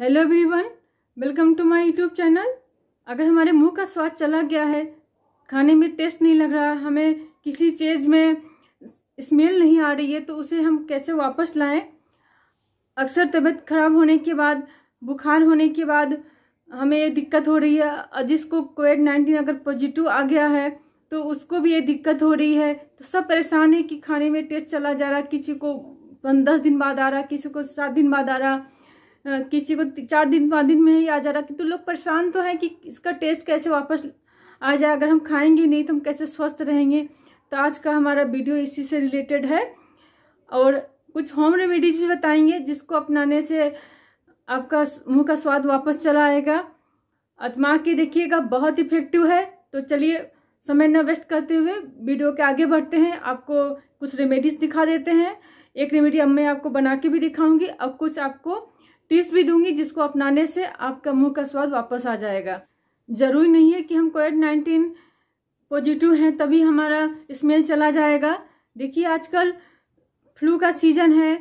hello everyone welcome to my YouTube channel अगर हमारे मुंह का स्वाद चला गया है खाने में टेस्ट नहीं लग रहा हमें किसी चीज़ में स्मेल नहीं आ रही है तो उसे हम कैसे वापस लाएं अक्सर तबीयत खराब होने के बाद बुखार होने के बाद हमें ये दिक्कत हो रही है जिसको कोविड नाइन्टीन अगर पॉजिटिव आ गया है तो उसको भी ये दिक्कत हो रही है तो सब परेशान है कि खाने में टेस्ट चला जा रहा किसी को दस दिन बाद आ रहा किसी को सात दिन बाद आ रहा किसी को चार दिन पाँच दिन में ही आ जा रहा कि तो लोग परेशान तो हैं कि इसका टेस्ट कैसे वापस आ जाए अगर हम खाएंगे नहीं तो हम कैसे स्वस्थ रहेंगे तो आज का हमारा वीडियो इसी से रिलेटेड है और कुछ होम रेमेडीज भी बताएंगे जिसको अपनाने से आपका मुंह का स्वाद वापस चला आएगा आत्मा के देखिएगा बहुत इफेक्टिव है तो चलिए समय न वेस्ट करते हुए वीडियो के आगे बढ़ते हैं आपको कुछ रेमेडीज दिखा देते हैं एक रेमेडी अब मैं आपको बना के भी दिखाऊंगी अब कुछ आपको टिप्स भी दूंगी जिसको अपनाने से आपका मुंह का स्वाद वापस आ जाएगा जरूरी नहीं है कि हम कोविड नाइन्टीन पॉजिटिव हैं तभी हमारा स्मेल चला जाएगा देखिए आजकल फ्लू का सीज़न है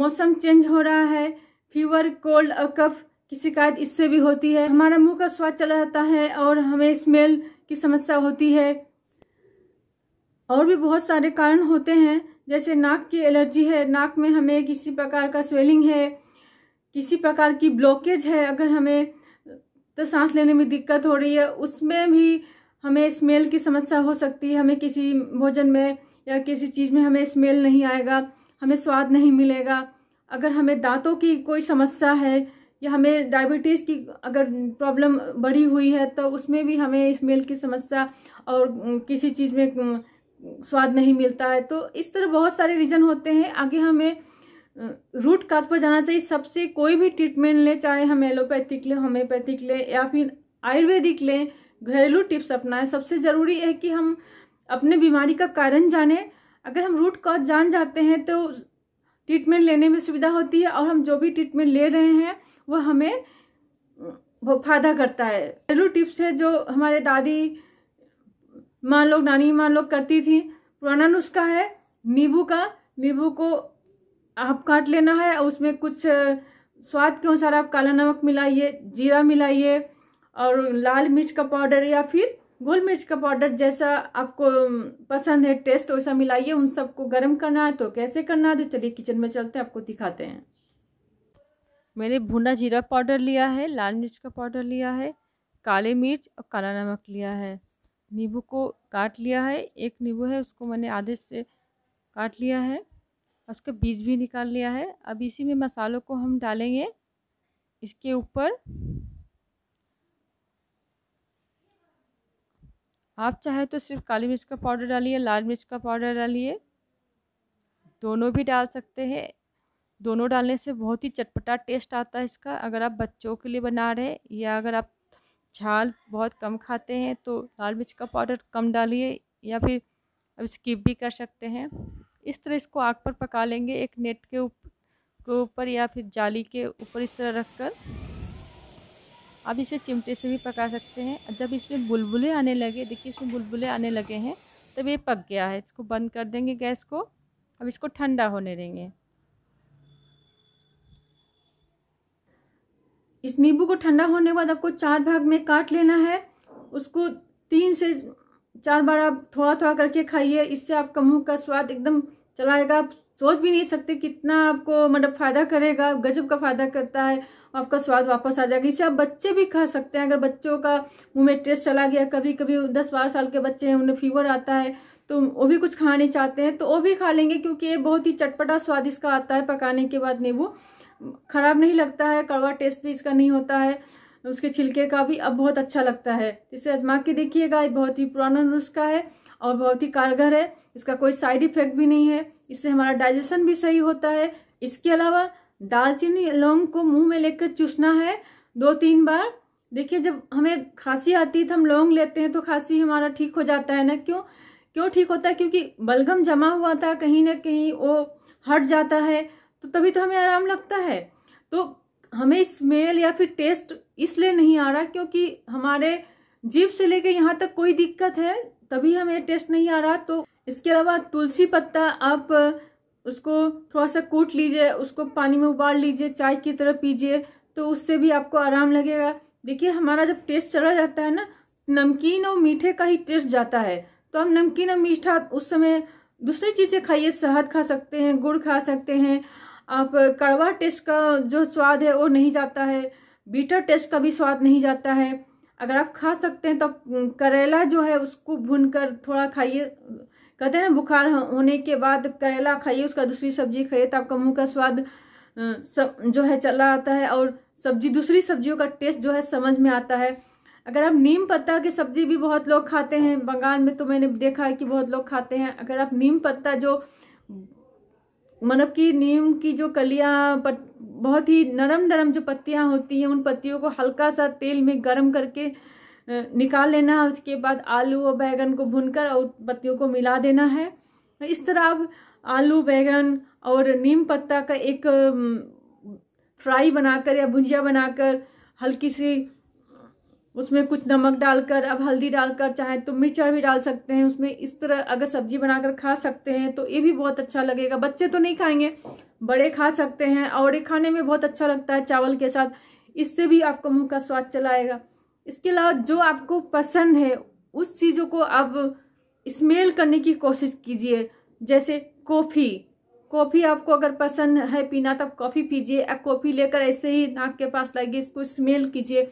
मौसम चेंज हो रहा है फीवर कोल्ड और कफ की शिकायत इससे भी होती है हमारा मुंह का स्वाद चला जाता है और हमें स्मेल की समस्या होती है और भी बहुत सारे कारण होते हैं जैसे नाक की एलर्जी है नाक में हमें किसी प्रकार का स्वेलिंग है किसी प्रकार की ब्लॉकेज है अगर हमें तो सांस लेने में दिक्कत हो रही है उसमें भी हमें स्मेल की समस्या हो सकती है हमें किसी भोजन में या किसी चीज़ में हमें स्मेल नहीं आएगा हमें स्वाद नहीं मिलेगा अगर हमें दांतों की कोई समस्या है या हमें डायबिटीज़ की अगर प्रॉब्लम बढ़ी हुई है तो उसमें भी हमें स्मेल की समस्या और किसी चीज़ में स्वाद नहीं मिलता है तो इस तरह बहुत सारे रीज़न होते हैं आगे हमें रूट काज पर जाना चाहिए सबसे कोई भी ट्रीटमेंट लें चाहे हम एलोपैथिक लें होम्योपैथिक लें या फिर आयुर्वेदिक लें घरेलू टिप्स अपनाएं सबसे ज़रूरी है कि हम अपने बीमारी का कारण जाने अगर हम रूट कॉज जान जाते हैं तो ट्रीटमेंट लेने में सुविधा होती है और हम जो भी ट्रीटमेंट ले रहे हैं वह हमें फायदा करता है घरेलू टिप्स है जो हमारे दादी माँ लोग नानी माँ लोग करती थी पुराना नुस्खा है नींबू का नींबू को आप काट लेना है उसमें कुछ स्वाद के अनुसार आप काला नमक मिलाइए जीरा मिलाइए और लाल मिर्च का पाउडर या फिर गोल मिर्च का पाउडर जैसा आपको पसंद है टेस्ट वैसा मिलाइए उन सबको गर्म करना है तो कैसे करना है तो चलिए किचन में चलते हैं आपको दिखाते हैं मैंने भुना जीरा पाउडर लिया है लाल मिर्च का पाउडर लिया है काले मिर्च और काला नमक लिया है नींबू को काट लिया है एक नींबू है उसको मैंने आधे से काट लिया है उसका बीज भी निकाल लिया है अब इसी में मसालों को हम डालेंगे इसके ऊपर आप चाहे तो सिर्फ काली मिर्च का पाउडर डालिए लाल मिर्च का पाउडर डालिए दोनों भी डाल सकते हैं दोनों डालने से बहुत ही चटपटा टेस्ट आता है इसका अगर आप बच्चों के लिए बना रहे या अगर आप झाल बहुत कम खाते हैं तो लाल मिर्च का पाउडर कम डालिए या फिर अब स्किप भी कर सकते हैं इस तरह इसको आग पर पका लेंगे एक नेट के ऊपर या फिर जाली के ऊपर इस तरह रख कर आप इसे चिमटे से भी पका सकते हैं जब इसमें बुलबुले आने लगे देखिए इसमें बुलबुले आने लगे हैं तब ये पक गया है इसको बंद कर देंगे गैस को अब इसको ठंडा होने देंगे इस नींबू को ठंडा होने के बाद आपको चार भाग में काट लेना है उसको तीन से चार बार आप थोड़ा थोड़ा करके खाइए इससे आपका मुंह का स्वाद एकदम चलाएगा आप सोच भी नहीं सकते कितना आपको मतलब फ़ायदा करेगा गजब का फ़ायदा करता है आपका स्वाद वापस आ जाएगा इसे आप बच्चे भी खा सकते हैं अगर बच्चों का मुंह में टेस्ट चला गया कभी कभी दस बारह साल के बच्चे हैं उन्हें फीवर आता है तो वो भी कुछ खाने चाहते हैं तो वो भी खा लेंगे क्योंकि ये बहुत ही चटपटा स्वाद इसका आता है पकाने के बाद नींबू खराब नहीं लगता है कड़वा टेस्ट भी इसका नहीं होता है उसके छिलके का भी अब बहुत अच्छा लगता है इसे आजमा के देखिएगा ये बहुत ही पुराना नुस्खा है और बहुत ही कारगर है इसका कोई साइड इफेक्ट भी नहीं है इससे हमारा डाइजेशन भी सही होता है इसके अलावा दालचीनी लौंग को मुंह में लेकर चूसना है दो तीन बार देखिए जब हमें खांसी आती है तो हम लौंग लेते हैं तो खांसी हमारा ठीक हो जाता है ना क्यों क्यों ठीक होता है क्योंकि बलगम जमा हुआ था कहीं ना कहीं वो हट जाता है तो तभी तो हमें आराम लगता है तो हमें स्मेल या फिर टेस्ट इसलिए नहीं आ रहा क्योंकि हमारे जीभ से लेके यहाँ तक कोई दिक्कत है तभी हमें टेस्ट नहीं आ रहा तो इसके अलावा तुलसी पत्ता आप उसको थोड़ा सा कूट लीजिए उसको पानी में उबाल लीजिए चाय की तरह पीजिए तो उससे भी आपको आराम लगेगा देखिए हमारा जब टेस्ट चला जाता है ना नमकीन और मीठे का ही टेस्ट जाता है तो हम नमकीन और मीठा उस समय दूसरी चीज़ें खाइए शहद खा सकते हैं गुड़ खा सकते हैं आप कड़वा टेस्ट का जो स्वाद है वो नहीं जाता है बीटर टेस्ट का भी स्वाद नहीं जाता है अगर आप खा सकते हैं तो करेला जो है उसको भून कर थोड़ा खाइए कहते हैं ना बुखार होने के बाद करेला खाइए उसका दूसरी सब्जी खाइए तो आपका मुंह का स्वाद सब जो है चला आता है और सब्जी दूसरी सब्जियों का टेस्ट जो है समझ में आता है अगर आप नीम पत्ता की सब्जी भी बहुत लोग खाते हैं बंगाल में तो मैंने देखा है कि बहुत लोग खाते हैं अगर आप नीम पत्ता जो मतलब कि नीम की जो कलियाँ बहुत ही नरम नरम जो पत्तियाँ होती हैं उन पत्तियों को हल्का सा तेल में गर्म करके निकाल लेना है उसके बाद आलू और बैगन को भूनकर और पत्तियों को मिला देना है इस तरह आप आलू बैगन और नीम पत्ता का एक फ्राई बनाकर या भुंजिया बनाकर हल्की सी उसमें कुछ नमक डालकर अब हल्दी डालकर चाहे तो मिर्चा भी डाल सकते हैं उसमें इस तरह अगर सब्जी बनाकर खा सकते हैं तो ये भी बहुत अच्छा लगेगा बच्चे तो नहीं खाएंगे बड़े खा सकते हैं और ये खाने में बहुत अच्छा लगता है चावल के साथ इससे भी आपका मुंह का स्वाद चला आएगा इसके अलावा जो आपको पसंद है उस चीज़ों को आप स्मेल करने की कोशिश कीजिए जैसे कॉफ़ी कॉफ़ी आपको अगर पसंद है पीना तो कॉफ़ी पीजिए या कॉफ़ी लेकर ऐसे ही नाक के पास लाइए इसको स्मेल कीजिए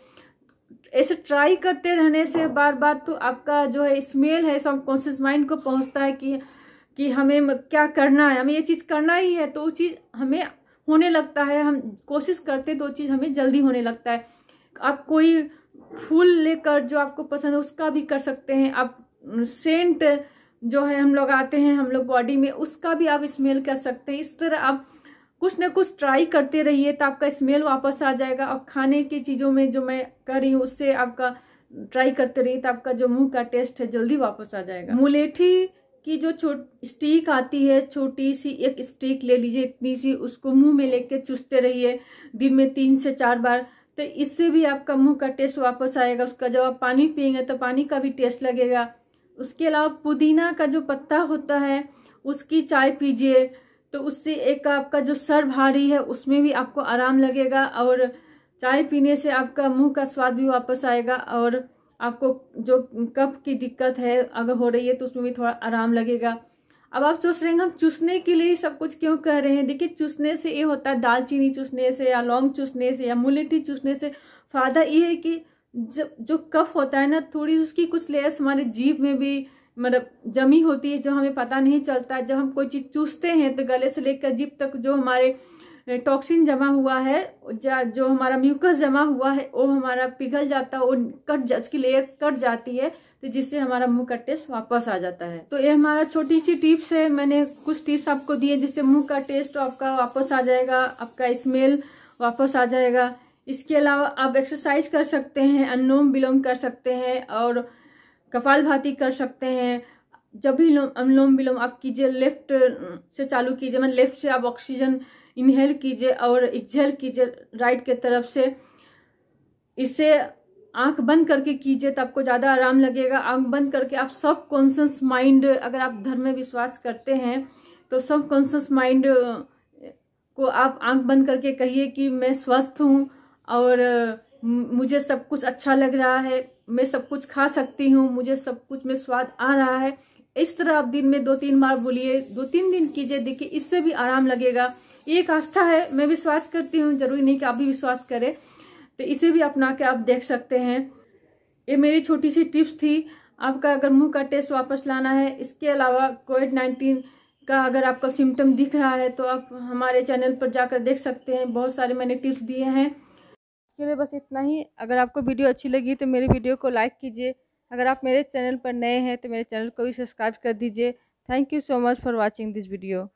ऐसे ट्राई करते रहने से बार बार तो आपका जो है स्मेल है सब कॉन्शियस माइंड को पहुंचता है कि कि हमें क्या करना है हमें ये चीज़ करना ही है तो वो चीज़ हमें होने लगता है हम कोशिश करते तो चीज़ हमें जल्दी होने लगता है आप कोई फूल लेकर जो आपको पसंद है उसका भी कर सकते हैं आप सेंट जो है हम लोग आते हैं हम लोग बॉडी में उसका भी आप स्मेल कर सकते हैं इस तरह आप कुछ ना कुछ ट्राई करते रहिए तो आपका स्मेल वापस आ जाएगा और खाने की चीज़ों में जो मैं कर रही हूँ उससे आपका ट्राई करते रहिए तो आपका जो मुंह का टेस्ट है जल्दी वापस आ जाएगा मुलेठी की जो छोट स्टिक आती है छोटी सी एक स्टिक ले लीजिए इतनी सी उसको मुंह में लेके चूसते रहिए दिन में तीन से चार बार तो इससे भी आपका मुंह का टेस्ट वापस आएगा उसका जब आप पानी पियेंगे तो पानी का भी टेस्ट लगेगा उसके अलावा पुदीना का जो पत्ता होता है उसकी चाय पीजिए तो उससे एक आपका जो सर भारी है उसमें भी आपको आराम लगेगा और चाय पीने से आपका मुंह का स्वाद भी वापस आएगा और आपको जो कप की दिक्कत है अगर हो रही है तो उसमें भी थोड़ा आराम लगेगा अब आप सोच रहे हैं हम चूसने के लिए सब कुछ क्यों कह रहे हैं देखिए चूसने से ये होता है दालचीनी चूसने से या लौंग चूसने से या मुलेटी चूसने से फ़ायदा ये है कि जब जो कफ होता है ना थोड़ी उसकी कुछ लेयर्स हमारे जीभ में भी मतलब जमी होती है जो हमें पता नहीं चलता जब हम कोई चीज़ चूसते हैं तो गले से लेकर जिप तक जो हमारे टॉक्सिन जमा हुआ है जो हमारा म्यूकस जमा हुआ है वो हमारा पिघल जाता है वो कट उसकी लेयर कट जाती है तो जिससे हमारा मुंह का टेस्ट वापस आ जाता है तो ये हमारा छोटी सी टिप्स है मैंने कुछ टिप्स आपको दिए जिससे मुंह का टेस्ट आपका वापस आ जाएगा आपका स्मेल वापस आ जाएगा इसके अलावा आप एक्सरसाइज कर सकते हैं अनोम विलोम कर सकते हैं और कपाल भाती कर सकते हैं जब भी अनुलोम विलोम आप कीजिए लेफ्ट से चालू कीजिए मतलब लेफ्ट से आप ऑक्सीजन इनहेल कीजिए और एक्जेल कीजिए राइट के तरफ से इससे आंख बंद करके कीजिए तो आपको ज़्यादा आराम लगेगा आंख बंद करके आप सब कॉन्शस माइंड अगर आप धर्म में विश्वास करते हैं तो सब कॉन्शस माइंड को आप आंख बंद करके कहिए कि मैं स्वस्थ हूँ और मुझे सब कुछ अच्छा लग रहा है मैं सब कुछ खा सकती हूँ मुझे सब कुछ में स्वाद आ रहा है इस तरह आप दिन में दो तीन बार बोलिए दो तीन दिन कीजिए देखिए इससे भी आराम लगेगा ये एक आस्था है मैं विश्वास करती हूँ जरूरी नहीं कि आप भी विश्वास करें तो इसे भी अपना के आप देख सकते हैं ये मेरी छोटी सी टिप्स थी आपका अगर मुंह का टेस्ट वापस लाना है इसके अलावा कोविड नाइन्टीन का अगर आपका सिम्टम दिख रहा है तो आप हमारे चैनल पर जाकर देख सकते हैं बहुत सारे मैंने टिप्स दिए हैं के लिए बस इतना ही अगर आपको वीडियो अच्छी लगी तो मेरी वीडियो को लाइक कीजिए अगर आप मेरे चैनल पर नए हैं तो मेरे चैनल को भी सब्सक्राइब कर दीजिए thank you so much for watching this video